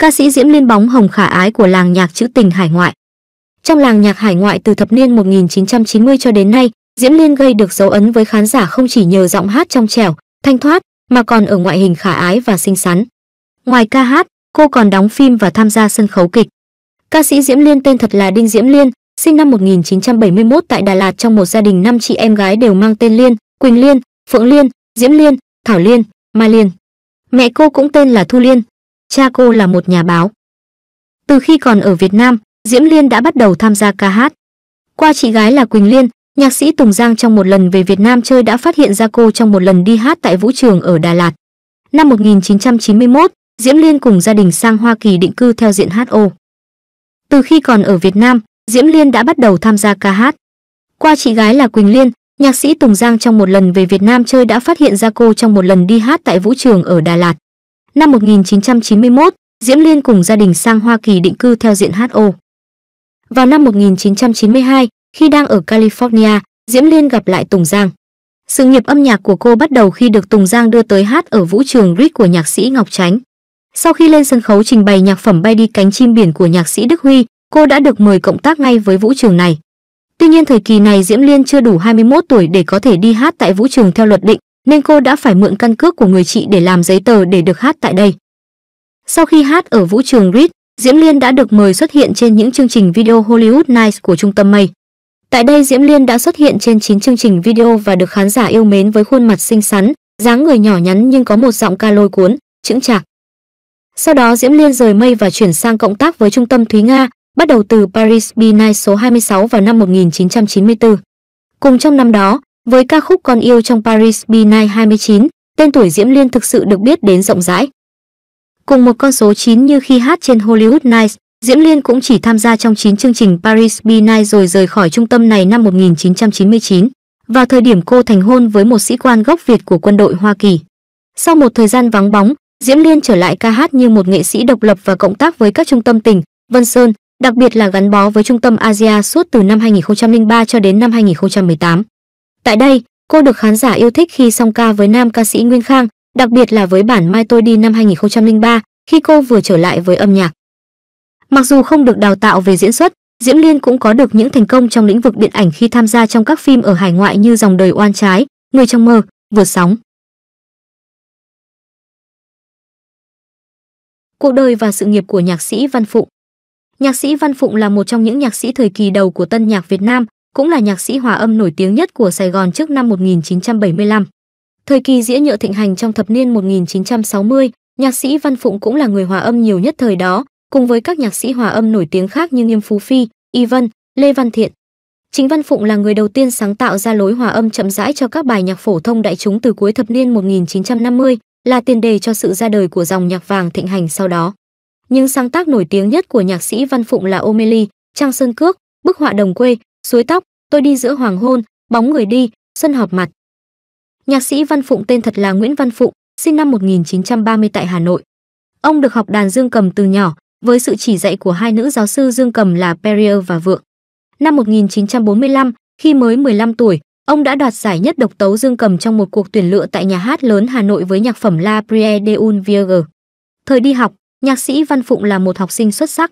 ca sĩ Diễm Liên bóng hồng khả ái của làng nhạc trữ tình hải ngoại. Trong làng nhạc hải ngoại từ thập niên 1990 cho đến nay, Diễm Liên gây được dấu ấn với khán giả không chỉ nhờ giọng hát trong trẻo, thanh thoát, mà còn ở ngoại hình khả ái và xinh xắn. Ngoài ca hát, cô còn đóng phim và tham gia sân khấu kịch. Ca sĩ Diễm Liên tên thật là Đinh Diễm Liên, sinh năm 1971 tại Đà Lạt trong một gia đình năm chị em gái đều mang tên Liên, Quỳnh Liên, Phượng Liên, Diễm Liên, Thảo Liên, Mai Liên. Mẹ cô cũng tên là Thu Liên, Cha cô là một nhà báo. Từ khi còn ở Việt Nam, Diễm Liên đã bắt đầu tham gia ca hát. Qua chị gái là Quỳnh Liên, nhạc sĩ Tùng Giang trong một lần về Việt Nam chơi đã phát hiện ra cô trong một lần đi hát tại vũ trường ở Đà Lạt. Năm 1991, Diễm Liên cùng gia đình sang Hoa Kỳ định cư theo diện HO. Từ khi còn ở Việt Nam, Diễm Liên đã bắt đầu tham gia ca hát. Qua chị gái là Quỳnh Liên, nhạc sĩ Tùng Giang trong một lần về Việt Nam chơi đã phát hiện ra cô trong một lần đi hát tại vũ trường ở Đà Lạt. Năm 1991, Diễm Liên cùng gia đình sang Hoa Kỳ định cư theo diện HO. Vào năm 1992, khi đang ở California, Diễm Liên gặp lại Tùng Giang. Sự nghiệp âm nhạc của cô bắt đầu khi được Tùng Giang đưa tới hát ở vũ trường Rit của nhạc sĩ Ngọc Tránh. Sau khi lên sân khấu trình bày nhạc phẩm Bay đi cánh chim biển của nhạc sĩ Đức Huy, cô đã được mời cộng tác ngay với vũ trường này. Tuy nhiên thời kỳ này Diễm Liên chưa đủ 21 tuổi để có thể đi hát tại vũ trường theo luật định, nên cô đã phải mượn căn cước của người chị để làm giấy tờ để được hát tại đây. Sau khi hát ở vũ trường Reed, Diễm Liên đã được mời xuất hiện trên những chương trình video Hollywood Nights của trung tâm Mây. Tại đây Diễm Liên đã xuất hiện trên 9 chương trình video và được khán giả yêu mến với khuôn mặt xinh xắn, dáng người nhỏ nhắn nhưng có một giọng ca lôi cuốn, chững chạc. Sau đó Diễm Liên rời Mây và chuyển sang cộng tác với trung tâm Thúy Nga, bắt đầu từ Paris B Night số 26 vào năm 1994. Cùng trong năm đó, với ca khúc Con yêu trong Paris B9 29, tên tuổi Diễm Liên thực sự được biết đến rộng rãi. Cùng một con số 9 như khi hát trên Hollywood Nights, Diễm Liên cũng chỉ tham gia trong 9 chương trình Paris B9 rồi rời khỏi trung tâm này năm 1999, vào thời điểm cô thành hôn với một sĩ quan gốc Việt của quân đội Hoa Kỳ. Sau một thời gian vắng bóng, Diễm Liên trở lại ca hát như một nghệ sĩ độc lập và cộng tác với các trung tâm tỉnh, Vân Sơn, đặc biệt là gắn bó với trung tâm Asia suốt từ năm 2003 cho đến năm 2018. Tại đây, cô được khán giả yêu thích khi song ca với nam ca sĩ Nguyên Khang, đặc biệt là với bản Mai Tôi Đi năm 2003 khi cô vừa trở lại với âm nhạc. Mặc dù không được đào tạo về diễn xuất, Diễm Liên cũng có được những thành công trong lĩnh vực điện ảnh khi tham gia trong các phim ở hải ngoại như Dòng đời oan trái, Người trong mơ, Vượt sóng. Cuộc đời và sự nghiệp của nhạc sĩ Văn Phụng Nhạc sĩ Văn Phụng là một trong những nhạc sĩ thời kỳ đầu của tân nhạc Việt Nam, cũng là nhạc sĩ hòa âm nổi tiếng nhất của Sài Gòn trước năm 1975. Thời kỳ dĩa nhựa thịnh hành trong thập niên 1960, nhạc sĩ Văn Phụng cũng là người hòa âm nhiều nhất thời đó, cùng với các nhạc sĩ hòa âm nổi tiếng khác như Nghiêm Phú Phi, Y Vân, Lê Văn Thiện. Chính Văn Phụng là người đầu tiên sáng tạo ra lối hòa âm chậm rãi cho các bài nhạc phổ thông đại chúng từ cuối thập niên 1950, là tiền đề cho sự ra đời của dòng nhạc vàng thịnh hành sau đó. Những sáng tác nổi tiếng nhất của nhạc sĩ Văn Phụng là O'Malley, Trang Sơn Cước, bức họa đồng quê, suối tóc tôi đi giữa hoàng hôn bóng người đi sân họp mặt nhạc sĩ văn phụng tên thật là nguyễn văn phụng sinh năm 1930 tại hà nội ông được học đàn dương cầm từ nhỏ với sự chỉ dạy của hai nữ giáo sư dương cầm là perrier và vượng năm 1945 khi mới 15 tuổi ông đã đoạt giải nhất độc tấu dương cầm trong một cuộc tuyển lựa tại nhà hát lớn hà nội với nhạc phẩm la Prière de un vierge thời đi học nhạc sĩ văn phụng là một học sinh xuất sắc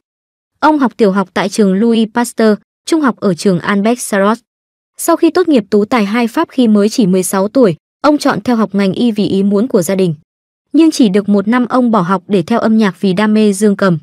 ông học tiểu học tại trường louis pasteur trung học ở trường Albert Sarot. Sau khi tốt nghiệp tú tài hai Pháp khi mới chỉ 16 tuổi, ông chọn theo học ngành y vì ý muốn của gia đình. Nhưng chỉ được một năm ông bỏ học để theo âm nhạc vì đam mê dương cầm.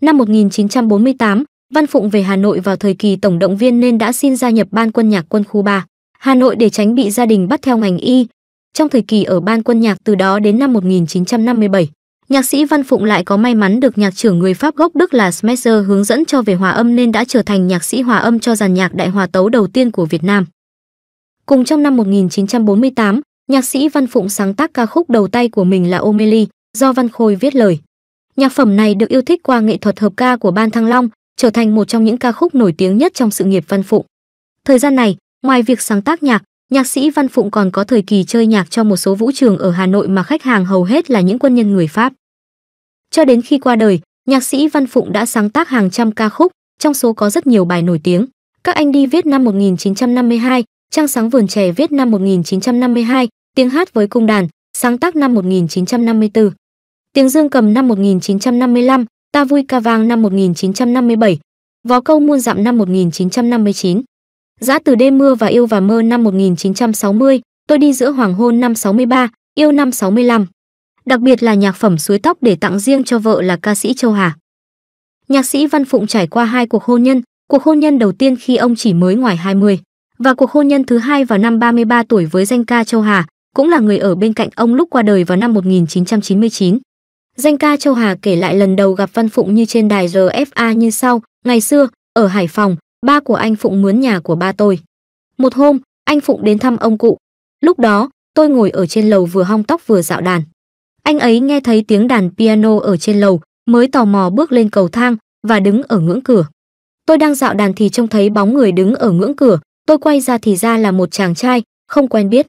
Năm 1948, Văn Phụng về Hà Nội vào thời kỳ tổng động viên nên đã xin gia nhập ban quân nhạc quân khu 3, Hà Nội để tránh bị gia đình bắt theo ngành y. Trong thời kỳ ở ban quân nhạc từ đó đến năm 1957, Nhạc sĩ Văn Phụng lại có may mắn được nhạc trưởng người Pháp gốc Đức là Smetzer hướng dẫn cho về hòa âm nên đã trở thành nhạc sĩ hòa âm cho dàn nhạc đại hòa tấu đầu tiên của Việt Nam. Cùng trong năm 1948, nhạc sĩ Văn Phụng sáng tác ca khúc đầu tay của mình là O'Malley, do Văn Khôi viết lời. Nhạc phẩm này được yêu thích qua nghệ thuật hợp ca của Ban Thăng Long, trở thành một trong những ca khúc nổi tiếng nhất trong sự nghiệp Văn Phụng. Thời gian này, ngoài việc sáng tác nhạc, Nhạc sĩ Văn Phụng còn có thời kỳ chơi nhạc cho một số vũ trường ở Hà Nội mà khách hàng hầu hết là những quân nhân người Pháp. Cho đến khi qua đời, nhạc sĩ Văn Phụng đã sáng tác hàng trăm ca khúc, trong số có rất nhiều bài nổi tiếng. Các anh đi viết năm 1952, Trăng sáng vườn trẻ viết năm 1952, Tiếng hát với cung đàn, sáng tác năm 1954. Tiếng dương cầm năm 1955, Ta vui ca vang năm 1957, Vó câu muôn dặm năm 1959. Giã từ đêm mưa và yêu và mơ năm 1960, tôi đi giữa hoàng hôn năm 63, yêu năm 65. Đặc biệt là nhạc phẩm suối tóc để tặng riêng cho vợ là ca sĩ Châu Hà. Nhạc sĩ Văn Phụng trải qua hai cuộc hôn nhân, cuộc hôn nhân đầu tiên khi ông chỉ mới ngoài 20 và cuộc hôn nhân thứ hai vào năm 33 tuổi với danh ca Châu Hà, cũng là người ở bên cạnh ông lúc qua đời vào năm 1999. Danh ca Châu Hà kể lại lần đầu gặp Văn Phụng như trên đài RFA như sau, ngày xưa, ở Hải Phòng, ba của anh Phụng mướn nhà của ba tôi. Một hôm, anh Phụng đến thăm ông cụ. Lúc đó, tôi ngồi ở trên lầu vừa hong tóc vừa dạo đàn. Anh ấy nghe thấy tiếng đàn piano ở trên lầu, mới tò mò bước lên cầu thang và đứng ở ngưỡng cửa. Tôi đang dạo đàn thì trông thấy bóng người đứng ở ngưỡng cửa, tôi quay ra thì ra là một chàng trai, không quen biết.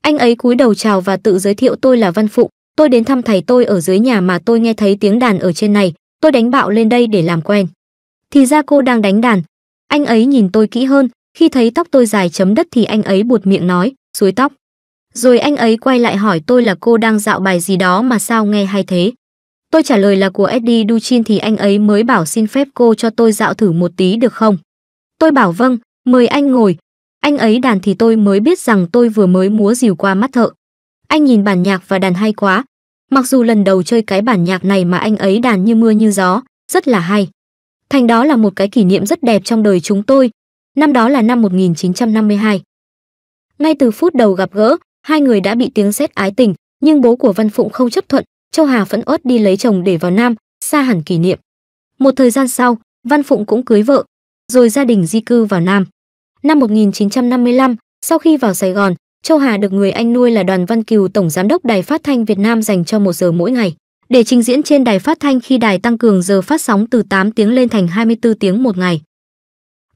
Anh ấy cúi đầu chào và tự giới thiệu tôi là Văn Phụng, tôi đến thăm thầy tôi ở dưới nhà mà tôi nghe thấy tiếng đàn ở trên này, tôi đánh bạo lên đây để làm quen. Thì ra cô đang đánh đàn, anh ấy nhìn tôi kỹ hơn, khi thấy tóc tôi dài chấm đất thì anh ấy buột miệng nói, suối tóc. Rồi anh ấy quay lại hỏi tôi là cô đang dạo bài gì đó mà sao nghe hay thế. Tôi trả lời là của Eddie Duchin thì anh ấy mới bảo xin phép cô cho tôi dạo thử một tí được không. Tôi bảo vâng, mời anh ngồi. Anh ấy đàn thì tôi mới biết rằng tôi vừa mới múa dìu qua mắt thợ. Anh nhìn bản nhạc và đàn hay quá. Mặc dù lần đầu chơi cái bản nhạc này mà anh ấy đàn như mưa như gió, rất là hay thành đó là một cái kỷ niệm rất đẹp trong đời chúng tôi. Năm đó là năm 1952. Ngay từ phút đầu gặp gỡ, hai người đã bị tiếng sét ái tình, nhưng bố của Văn Phụng không chấp thuận, Châu Hà phẫn ớt đi lấy chồng để vào Nam, xa hẳn kỷ niệm. Một thời gian sau, Văn Phụng cũng cưới vợ, rồi gia đình di cư vào Nam. Năm 1955, sau khi vào Sài Gòn, Châu Hà được người anh nuôi là Đoàn Văn Kiều tổng giám đốc Đài Phát thanh Việt Nam dành cho một giờ mỗi ngày để trình diễn trên đài phát thanh khi đài tăng cường giờ phát sóng từ 8 tiếng lên thành 24 tiếng một ngày.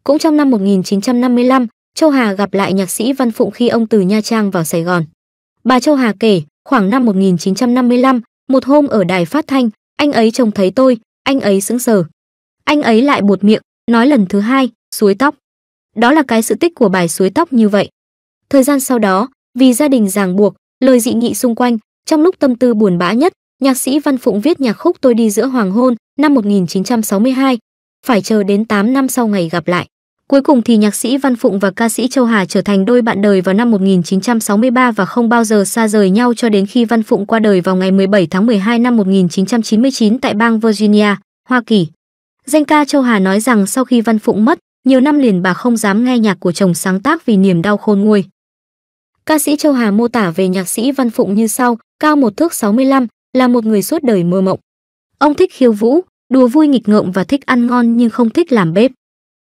Cũng trong năm 1955, Châu Hà gặp lại nhạc sĩ Văn Phụng khi ông từ Nha Trang vào Sài Gòn. Bà Châu Hà kể, khoảng năm 1955, một hôm ở đài phát thanh, anh ấy trông thấy tôi, anh ấy sững sờ. Anh ấy lại buột miệng, nói lần thứ hai, suối tóc. Đó là cái sự tích của bài suối tóc như vậy. Thời gian sau đó, vì gia đình ràng buộc, lời dị nghị xung quanh, trong lúc tâm tư buồn bã nhất, nhạc sĩ Văn Phụng viết nhạc khúc Tôi đi giữa hoàng hôn năm 1962, phải chờ đến 8 năm sau ngày gặp lại. Cuối cùng thì nhạc sĩ Văn Phụng và ca sĩ Châu Hà trở thành đôi bạn đời vào năm 1963 và không bao giờ xa rời nhau cho đến khi Văn Phụng qua đời vào ngày 17 tháng 12 năm 1999 tại bang Virginia, Hoa Kỳ. Danh ca Châu Hà nói rằng sau khi Văn Phụng mất, nhiều năm liền bà không dám nghe nhạc của chồng sáng tác vì niềm đau khôn nguôi. Ca sĩ Châu Hà mô tả về nhạc sĩ Văn Phụng như sau, cao một thước 65, là một người suốt đời mơ mộng. Ông thích khiêu vũ, đùa vui nghịch ngợm và thích ăn ngon nhưng không thích làm bếp.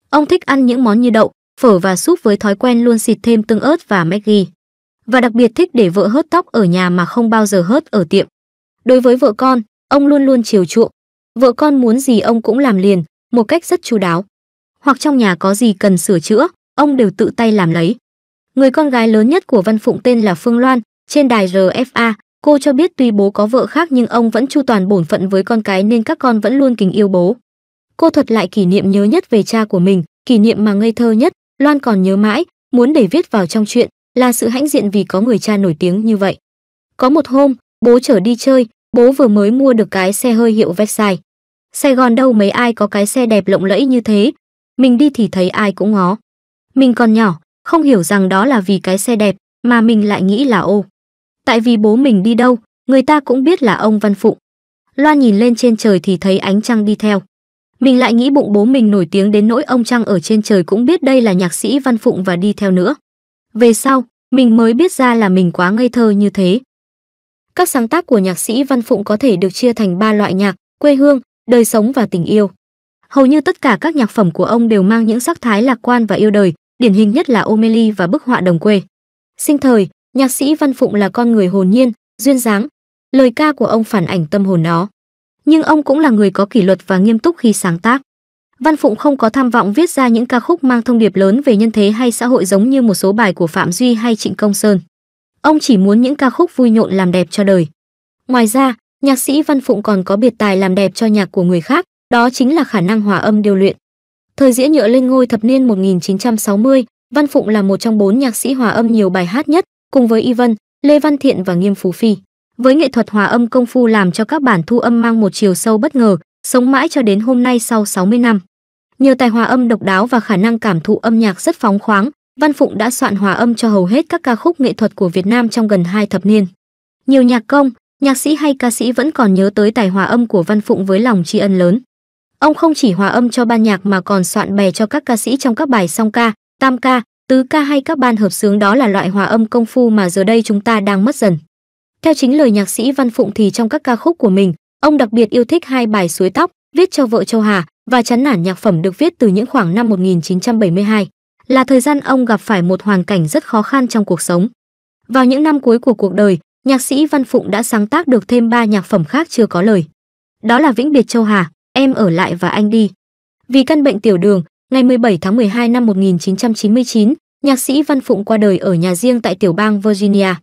Ông thích ăn những món như đậu, phở và súp với thói quen luôn xịt thêm tương ớt và Maggi. Và đặc biệt thích để vợ hớt tóc ở nhà mà không bao giờ hớt ở tiệm. Đối với vợ con, ông luôn luôn chiều chuộng. Vợ con muốn gì ông cũng làm liền, một cách rất chu đáo. Hoặc trong nhà có gì cần sửa chữa, ông đều tự tay làm lấy. Người con gái lớn nhất của Văn Phụng tên là Phương Loan, trên đài RFA, Cô cho biết tuy bố có vợ khác nhưng ông vẫn chu toàn bổn phận với con cái nên các con vẫn luôn kính yêu bố. Cô thuật lại kỷ niệm nhớ nhất về cha của mình, kỷ niệm mà ngây thơ nhất, Loan còn nhớ mãi, muốn để viết vào trong chuyện, là sự hãnh diện vì có người cha nổi tiếng như vậy. Có một hôm, bố chở đi chơi, bố vừa mới mua được cái xe hơi hiệu Vexai. Sài Gòn đâu mấy ai có cái xe đẹp lộng lẫy như thế, mình đi thì thấy ai cũng ngó. Mình còn nhỏ, không hiểu rằng đó là vì cái xe đẹp mà mình lại nghĩ là ô tại vì bố mình đi đâu người ta cũng biết là ông văn phụng loan nhìn lên trên trời thì thấy ánh trăng đi theo mình lại nghĩ bụng bố mình nổi tiếng đến nỗi ông trăng ở trên trời cũng biết đây là nhạc sĩ văn phụng và đi theo nữa về sau mình mới biết ra là mình quá ngây thơ như thế các sáng tác của nhạc sĩ văn phụng có thể được chia thành ba loại nhạc quê hương đời sống và tình yêu hầu như tất cả các nhạc phẩm của ông đều mang những sắc thái lạc quan và yêu đời điển hình nhất là O'Malley và bức họa đồng quê sinh thời nhạc sĩ Văn Phụng là con người hồn nhiên, duyên dáng, lời ca của ông phản ảnh tâm hồn nó. Nhưng ông cũng là người có kỷ luật và nghiêm túc khi sáng tác. Văn Phụng không có tham vọng viết ra những ca khúc mang thông điệp lớn về nhân thế hay xã hội giống như một số bài của Phạm Duy hay Trịnh Công Sơn. Ông chỉ muốn những ca khúc vui nhộn làm đẹp cho đời. Ngoài ra, nhạc sĩ Văn Phụng còn có biệt tài làm đẹp cho nhạc của người khác, đó chính là khả năng hòa âm điều luyện. Thời diễn nhựa lên ngôi thập niên 1960, Văn Phụng là một trong bốn nhạc sĩ hòa âm nhiều bài hát nhất, cùng với y lê văn thiện và nghiêm phú phi với nghệ thuật hòa âm công phu làm cho các bản thu âm mang một chiều sâu bất ngờ sống mãi cho đến hôm nay sau 60 năm nhờ tài hòa âm độc đáo và khả năng cảm thụ âm nhạc rất phóng khoáng văn phụng đã soạn hòa âm cho hầu hết các ca khúc nghệ thuật của việt nam trong gần hai thập niên nhiều nhạc công nhạc sĩ hay ca sĩ vẫn còn nhớ tới tài hòa âm của văn phụng với lòng tri ân lớn ông không chỉ hòa âm cho ban nhạc mà còn soạn bè cho các ca sĩ trong các bài song ca tam ca tứ ca hay các ban hợp sướng đó là loại hòa âm công phu mà giờ đây chúng ta đang mất dần. Theo chính lời nhạc sĩ Văn Phụng thì trong các ca khúc của mình, ông đặc biệt yêu thích hai bài Suối tóc, viết cho vợ Châu Hà và chán nản nhạc phẩm được viết từ những khoảng năm 1972, là thời gian ông gặp phải một hoàn cảnh rất khó khăn trong cuộc sống. Vào những năm cuối của cuộc đời, nhạc sĩ Văn Phụng đã sáng tác được thêm ba nhạc phẩm khác chưa có lời. Đó là Vĩnh biệt Châu Hà, Em ở lại và Anh đi. Vì căn bệnh tiểu đường, ngày 17 tháng 12 năm 1999, nhạc sĩ Văn Phụng qua đời ở nhà riêng tại tiểu bang Virginia.